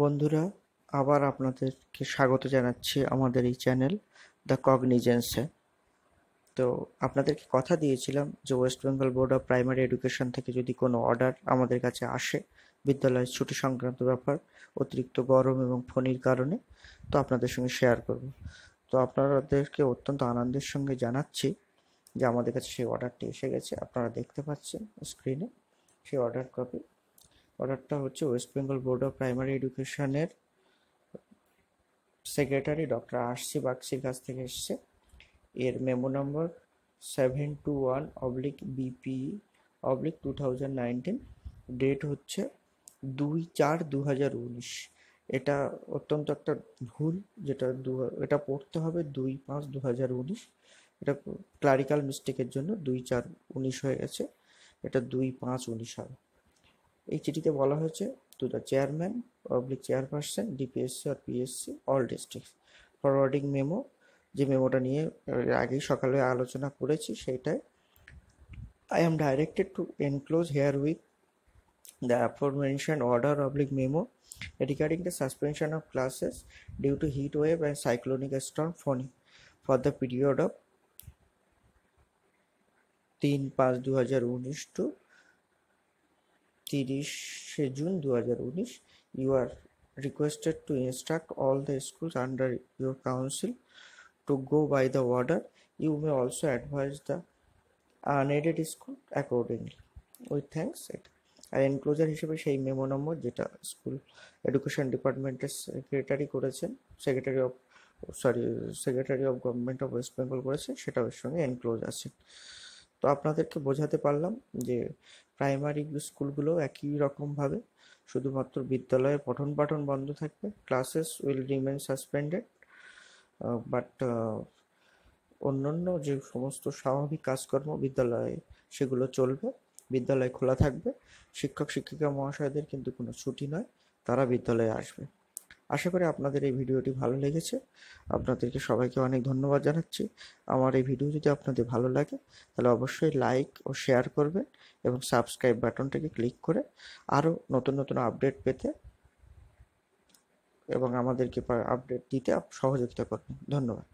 বন্ধুরা আবার আপনাদেরকে স্বাগত জানাচ্ছি আমাদের এই চ্যানেল দ্য কগনিজেন্সে তো আপনাদেরকে কথা দিয়েছিলাম যে West Bengal board of primary education থেকে যদি কোনো অর্ডার আমাদের কাছে আসে বিদ্যালয়ের ছুটি সংক্রান্ত ব্যাপার অতিরিক্ত গরম এবং ফোনির কারণে তো আপনাদের সঙ্গে শেয়ার করব তো আপনাদেরকে অত্যন্ত আনন্দের সঙ্গে জানাচ্ছি যে আমাদের কাছে সেই অর্ডারটি এসে গেছে আপনারা দেখতে পাচ্ছেন স্ক্রিনে সেই অর্ডার কপি অর্ডারটা হচ্ছে West Bengal board of primary এডুকেশনের সেক্রেটারি ডক্টর আরসি বাক্সির কাছ থেকে এসছে এর memo number seven two one oblique BP oblique two thousand nineteen date হচ্ছে দুই চার দু হাজার উনিশ এটা অত্যন্ত একটা ভুল যেটা দু এটা পড়তে হবে দুই পাঁচ দু হাজার উনিশ এটা ক্লারিক্যাল মিস্টেকের জন্য দুই চার উনিশ হয়ে গেছে এটা দুই পাঁচ উনিশ হবে এই চিঠিতে বলা হয়েছে to the chairman public chairperson DPSC আর PSC all district forwarding memo যে মেমোটা নিয়ে আগেই সকালে আলোচনা করেছি সেটাই I am directed to enclose herewith the aforementioned order public memo regarding the suspension of classes due to heat wave and cyclonic storm Fani for the period of তিন পাঁচ দু হাজার উনিশ টু তিরিশে জুন দু হাজার উনিশ you uh, are requested to instruct all the schools under your council to go by the order you may also advise the unaided school accordingly with thanks আর এনক্লোজার হিসেবে সেই মেমো নম্বর যেটা school education ডিপার্টমেন্টের secretary করেছেন secretary of sorry secretary of government of West Bengal করেছে সেটা ওর সঙ্গে enclose আছে তো আপনাদেরকে বোঝাতে পারলাম যে প্রাইমারি স্কুলগুলোও একই রকমভাবে শুধুমাত্র বিদ্যালয়ে পঠন পাঠন বন্ধ থাকবে classes will remain suspended but অন্যান্য যে সমস্ত স্বাভাবিক কাজকর্ম বিদ্যালয়ে সেগুলো চলবে বিদ্যালয় খোলা থাকবে শিক্ষক শিক্ষিকা মহাশয়দের কিন্তু কোনো ছুটি নয় তারা বিদ্যালয়ে আসবে আশা করি আপনাদের এই ভিডিওটি ভালো লেগেছে আপনাদেরকে সবাইকে অনেক ধন্যবাদ জানাচ্ছি আমার এই ভিডিও যদি আপনাদের ভালো লাগে তাহলে অবশ্যই লাইক ও শেয়ার করবেন এবং সাবস্ক্রাইব বাটনটাকে ক্লিক করে আরও নতুন নতুন আপডেট পেতে এবং আমাদেরকে আপডেট দিতে সহযোগিতা করবেন ধন্যবাদ